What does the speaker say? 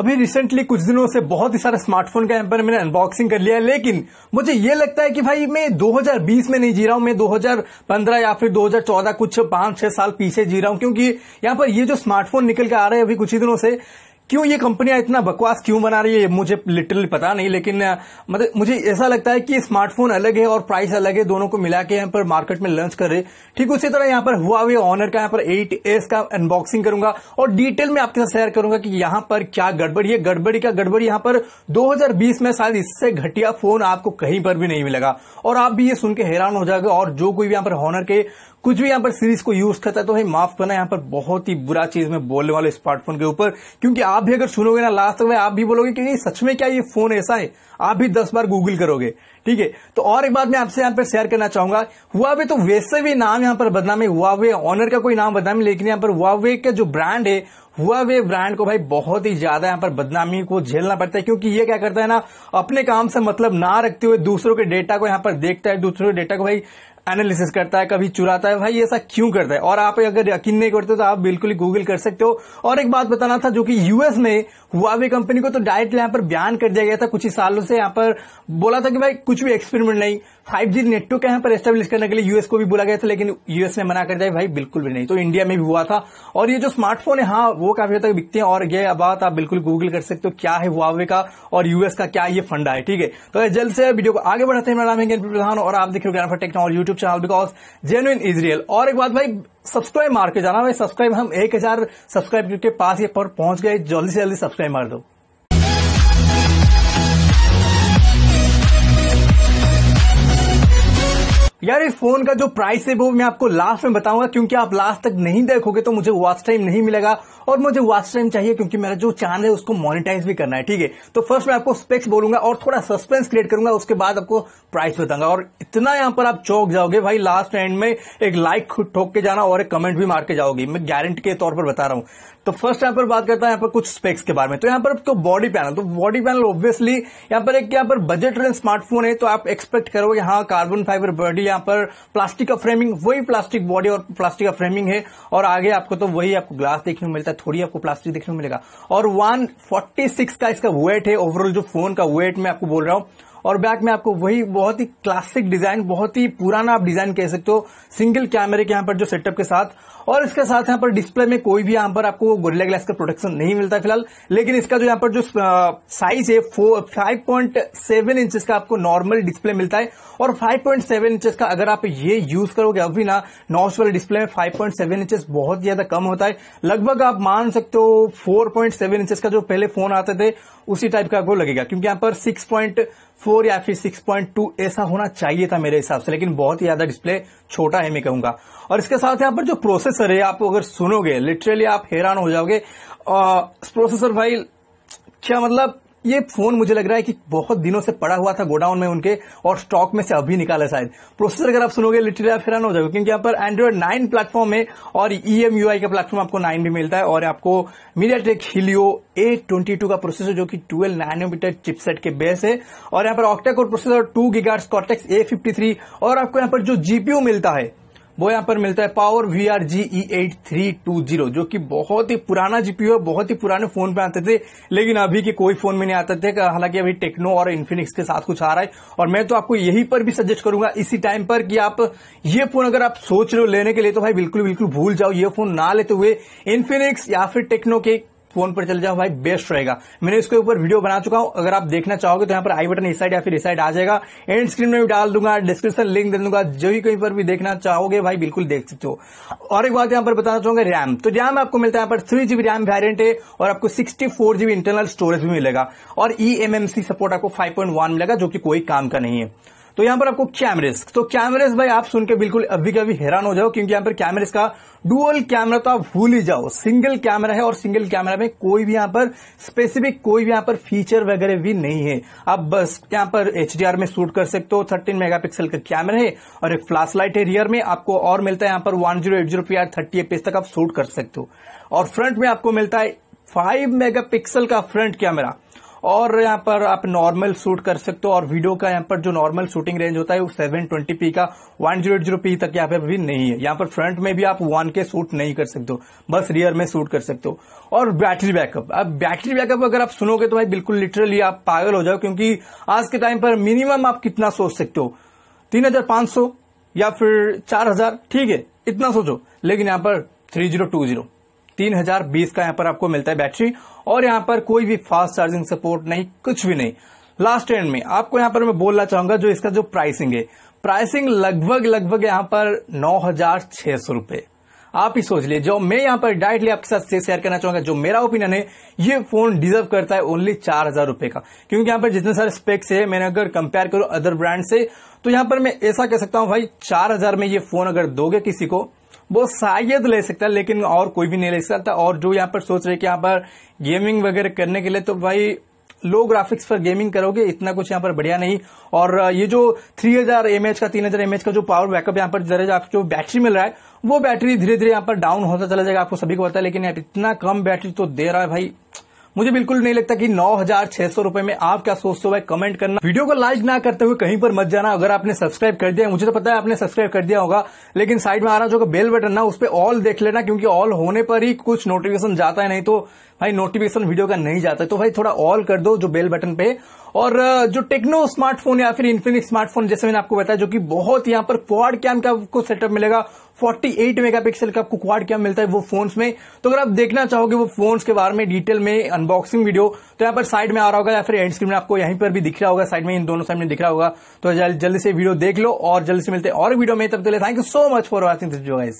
अभी रिसेंटली कुछ दिनों से बहुत ही सारे स्मार्टफोन का यहाँ पर मैंने अनबॉक्सिंग कर लिया है लेकिन मुझे ये लगता है कि भाई मैं 2020 में नहीं जी रहा हूं मैं 2015 या फिर 2014 कुछ पांच छह साल पीछे जी रहा हूं क्योंकि यहां पर ये जो स्मार्टफोन निकल के आ रहे हैं अभी कुछ ही दिनों से क्यों ये कंपनियां इतना बकवास क्यों बना रही है मुझे लिटरली पता नहीं लेकिन मतलब मुझे ऐसा लगता है कि स्मार्टफोन अलग है और प्राइस अलग है दोनों को मिला के यहाँ पर मार्केट में लॉन्च कर रहे ठीक उसी तरह यहाँ पर हुआ हुए ऑनर का यहाँ पर एट एस का अनबॉक्सिंग करूंगा और डिटेल में आपके साथ शेयर करूंगा कि यहाँ पर क्या गड़बड़ी है गड़बड़ी का गड़बड़ी यहाँ पर दो में शायद इससे घटिया फोन आपको कहीं पर भी नहीं मिलेगा और आप भी ये सुनकर हैरान हो जाएगा और जो कोई भी यहाँ पर ऑनर के कुछ भी यहाँ पर सीरीज को यूज करता है तो भाई माफ करना यहाँ पर बहुत ही बुरा चीज में बोलने वाले स्मार्टफोन के ऊपर क्योंकि आप भी अगर सुनोगे ना लास्ट तक में आप भी बोलोगे कि सच में क्या ये फोन ऐसा है आप भी दस बार गूगल करोगे ठीक है तो और एक बात मैं आपसे यहाँ पर शेयर करना चाहूंगा हुआ तो वैसे भी नाम यहाँ पर बदनामी हुआवे ऑनर का कोई नाम बदनामी लेकिन यहाँ पर हुआवे का जो ब्रांड है वे ब्रांड को भाई बहुत ही ज्यादा यहाँ पर बदनामी को झेलना पड़ता है क्योंकि ये क्या करता है ना अपने काम से मतलब ना रखते हुए दूसरों के डेटा को यहाँ पर देखता है दूसरों के डेटा को भाई एनालिसिस करता है कभी चुराता है भाई ऐसा क्यों करता है और आप अगर यकीन नहीं करते तो आप बिल्कुल ही गूगल कर सकते हो और एक बात बताना था जो कि यूएस में हुआवे कंपनी को तो डायरेक्ट यहां पर बयान कर दिया गया था कुछ ही सालों से यहां पर बोला था कि भाई कुछ भी एक्सपेरिमेंट नहीं फाइव जी नेटवर्क यहां पर स्टेब्लिश करने के लिए यूएस को भी बोला गया था लेकिन यूएस ने मना कर दिया भाई बिल्कुल भी नहीं तो इंडिया में भी हुआ था और ये जो स्मार्टफोन है हाँ वो काफी हद तक बिकते हैं और ये बात आप बिल्कुल गूगल कर सकते हो क्या है हुआवे का और यूएस का क्या ये फंडा है ठीक है तो जल्द से वीडियो को आगे बढ़ाते हैं मेरा नाम है प्रधान और आप देख रहे हो technology YouTube channel because genuine Israel और एक बात भाई सब्सक्राइब मार के जाना भाई सब्सक्राइब हम एक हजार सब्सक्राइब के पास ये पर पहुंच गए जल्दी से जल्दी सब्सक्राइब मार दो यार इस फोन का जो प्राइस है वो मैं आपको लास्ट में बताऊंगा क्योंकि आप लास्ट तक नहीं देखोगे तो मुझे वॉच टाइम नहीं मिलेगा और मुझे वॉच टाइम चाहिए क्योंकि मेरा जो चैनल है उसको मोनिटाइज भी करना है ठीक है तो फर्स्ट मैं आपको स्पेक्स बोलूंगा और थोड़ा सस्पेंस क्रिएट करूंगा उसके बाद आपको प्राइस बताऊंगा और इतना यहां पर आप चौक जाओगे भाई लास्ट एंड में एक लाइक ठोक के जाना और एक कमेंट भी मार के जाओगी मैं गारंटी के तौर पर बता रहा हूं तो फर्स्ट यहां पर बात करता हूं यहां पर कुछ स्पेक्स के बारे में तो यहां पर आपको बॉडी पैनल तो बॉडी पैनल ऑब्वियसली यहां पर एक यहाँ पर बजट रेंज स्मार्टफोन है तो आप एक्सपेक्ट करोगे हाँ कार्बन फाइबर बॉडी यहाँ पर प्लास्टिक का फ्रेमिंग वही प्लास्टिक बॉडी और प्लास्टिक का फ्रेमिंग है और आगे आपको तो वही आपको ग्लास देखने को मिलता है थोड़ी आपको प्लास्टिक देखने को मिलेगा और 146 का इसका वेट है ओवरऑल जो फोन का वेट मैं आपको बोल रहा हूँ और बैक में आपको वही बहुत ही क्लासिक डिजाइन बहुत ही पुराना आप डिजाइन कह सकते हो सिंगल कैमरे के यहाँ पर जो सेटअप के साथ और इसके साथ यहाँ पर डिस्प्ले में कोई भी यहाँ पर आपको गोरिल्ला ग्लास का प्रोटेक्शन नहीं मिलता है फिलहाल लेकिन इसका जो यहाँ पर जो साइज है फाइव पॉइंट सेवन इंच का आपको नॉर्मल डिस्प्ले मिलता है और फाइव पॉइंट सेवन इंच का अगर आप ये यूज करोगे अभी ना नॉर्स वाले डिस्प्ले में फाइव पॉइंट सेवन इंचेस बहुत ज्यादा कम होता है लगभग आप मान सकते हो फोर पॉइंट सेवन इंचेस का जो पहले फोन आते थे उसी टाइप का आपको लगेगा क्योंकि यहाँ पर सिक्स पॉइंट फोर या फिर सिक्स पॉइंट टू ऐसा होना चाहिए था मेरे हिसाब से लेकिन बहुत ही ज्यादा डिस्प्ले छोटा है मैं कहूंगा और इसके साथ यहाँ पर जो प्रोसेसर है आप अगर सुनोगे लिटरली आप हैरान हो जाओगे आ, प्रोसेसर भाई क्या मतलब ये फोन मुझे लग रहा है कि बहुत दिनों से पड़ा हुआ था गोडाउन में उनके और स्टॉक में से अभी निकाला शायद प्रोसेसर अगर आप सुनोगे लिटरी आप हैरान हो जाएगा क्योंकि यहाँ पर एंड्रॉइड नाइन प्लेटफॉर्म है और ईएमयूआई e का प्लेटफॉर्म आपको नाइन भी मिलता है और आपको MediaTek Helio A twenty two का प्रोसेसर जो कि ट्वेल्व नाइनोमीटर चिपसेट के बेस है और यहाँ पर ऑक्टेक और processor two gigahertz cortex A fifty three और आपको यहाँ पर जो जीपीयू मिलता है वो यहाँ पर मिलता है power V R G E eight three two zero जो कि बहुत ही पुराना जीपीयू है बहुत ही पुराने फोन पे आते थे लेकिन अभी के कोई फोन में नहीं आते थे हालांकि अभी टेक्नो और इन्फिनिक्स के साथ कुछ आ रहा है और मैं तो आपको यही पर भी सजेस्ट करूंगा इसी टाइम पर कि आप ये फोन अगर आप सोच रहे हो लेने के लिए तो भाई बिल्कुल बिल्कुल भूल जाओ ये फोन ना लेते हुए इन्फिनिक्स या फिर टेक्नो के फोन पर चले जाओ भाई बेस्ट रहेगा मैंने इसके ऊपर वीडियो बना चुका हूं अगर आप देखना चाहोगे तो यहाँ पर आई बटन इस साइड या फिर इस साइड आ जाएगा एंड स्क्रीन में भी डाल दूंगा डिस्क्रिप्शन लिंक दे दूंगा जो भी कहीं पर भी देखना चाहोगे भाई बिल्कुल देख सकते हो और एक बात यहाँ पर बताना चाहूंगा रैम तो रैम आपको मिलता है यहाँ पर थ्री जीबी रैम वेरियंट है और आपको sixty four GB internal storage भी मिलेगा और ई e सपोर्ट आपको फाइव पॉइंट वन मिलेगा जो कि कोई काम का नहीं है तो यहां पर आपको कैमरेस तो कैमरेस भाई आप सुनकर बिल्कुल अभी कभी हैरान हो जाओ क्योंकि यहां पर कैमरेस का डुअल कैमरा तो आप भूल ही जाओ सिंगल कैमरा है और सिंगल कैमरा में कोई भी यहां पर स्पेसिफिक कोई भी यहां पर फीचर वगैरह भी नहीं है आप बस यहां पर एच में शूट कर सकते हो थर्टीन मेगापिक्सल का कैमरा है और एक फ्लैश लाइट है रियर में आपको और मिलता है यहां पर one zero eight zero P R thirty FPS तक आप शूट कर सकते हो और फ्रंट में आपको मिलता है फाइव मेगा का फ्रंट कैमरा और यहाँ पर आप नॉर्मल शूट कर सकते हो और वीडियो का यहाँ पर जो नॉर्मल शूटिंग रेंज होता है वो सेवन ट्वेंटी पी का वन जीरो जीरो पी तक यहाँ पे भी नहीं है यहाँ पर फ्रंट में भी आप वन के शूट नहीं कर सकते हो बस रियर में शूट कर सकते हो और बैटरी बैकअप अब बैटरी बैकअप अगर आप सुनोगे तो भाई बिल्कुल लिटरली आप पागल हो जाओ क्योंकि आज के टाइम पर मिनिमम आप कितना सोच सकते हो तीन हजार पांच सौ या फिर चार हजार ठीक है इतना सोचो लेकिन यहाँ पर थ्री जीरो टू जीरो तीन हजार बीस का यहाँ पर आपको मिलता है बैटरी और यहाँ पर कोई भी फास्ट चार्जिंग सपोर्ट नहीं कुछ भी नहीं लास्ट एंड में आपको यहाँ पर मैं बोलना चाहूंगा जो इसका जो प्राइसिंग है प्राइसिंग लगभग लगभग यहाँ पर नौ हजार छह सौ रूपये आप ही सोच लिए जो मैं यहाँ पर डायरेक्टली आपके साथ शेयर करना चाहूंगा जो मेरा ओपिनियन है ये फोन डिजर्व करता है ओनली चार हजार रूपये का क्योंकि यहाँ पर जितने सारे स्पेक्स है मैंने अगर कंपेयर करूं अदर ब्रांड से तो यहाँ पर मैं ऐसा कह सकता हूँ भाई चार हजार में ये फोन अगर दोगे किसी को वो शायद ले सकता है लेकिन और कोई भी नहीं ले सकता और जो यहाँ पर सोच रहे कि यहाँ पर गेमिंग वगैरह करने के लिए तो भाई लो ग्राफिक्स पर गेमिंग करोगे इतना कुछ यहाँ पर बढ़िया नहीं और ये जो 3000 हजार एमएच का 3000 हजार एमएच का जो पावर बैकअप यहाँ पर जरा आपको जो बैटरी मिल रहा है वो बैटरी धीरे धीरे यहाँ पर डाउन होता चला जाएगा आपको सभी को पता है लेकिन यार इतना कम बैटरी तो दे रहा है भाई मुझे बिल्कुल नहीं लगता कि नौ हजार छह सौ रूपये में आप क्या सोचते हो भाई कमेंट करना वीडियो को लाइक ना करते हुए कहीं पर मत जाना अगर आपने सब्सक्राइब कर दिया मुझे तो पता है आपने सब्सक्राइब कर दिया होगा लेकिन साइड में आ रहा जो बेल बटन ना उस पर ऑल देख लेना क्योंकि ऑल होने पर ही कुछ नोटिफिकेशन जाता है नहीं तो भाई नोटिफिकेशन वीडियो का नहीं जाता तो भाई थोड़ा ऑल कर दो जो बेल बटन पे और जो टेक्नो स्मार्टफोन या फिर इन्फिनिक्स स्मार्टफोन जैसे मैंने आपको बताया जो कि बहुत यहां पर क्वाड कैम का आपको सेटअप मिलेगा 48 मेगापिक्सल का आपको क्वाड कैम मिलता है वो फोन्स में तो अगर आप देखना चाहोगे वो फोन्स के बारे में डिटेल में अनबॉक्सिंग वीडियो तो यहाँ पर साइड में आ रहा होगा या फिर एंड स्क्रीन में आपको यहीं पर भी दिख रहा होगा साइड में इन दोनों साइड में दिख रहा होगा तो जल्दी से वीडियो देख लो और जल्दी से मिलते हैं और वीडियो में तब तक thank you so much for watching this जो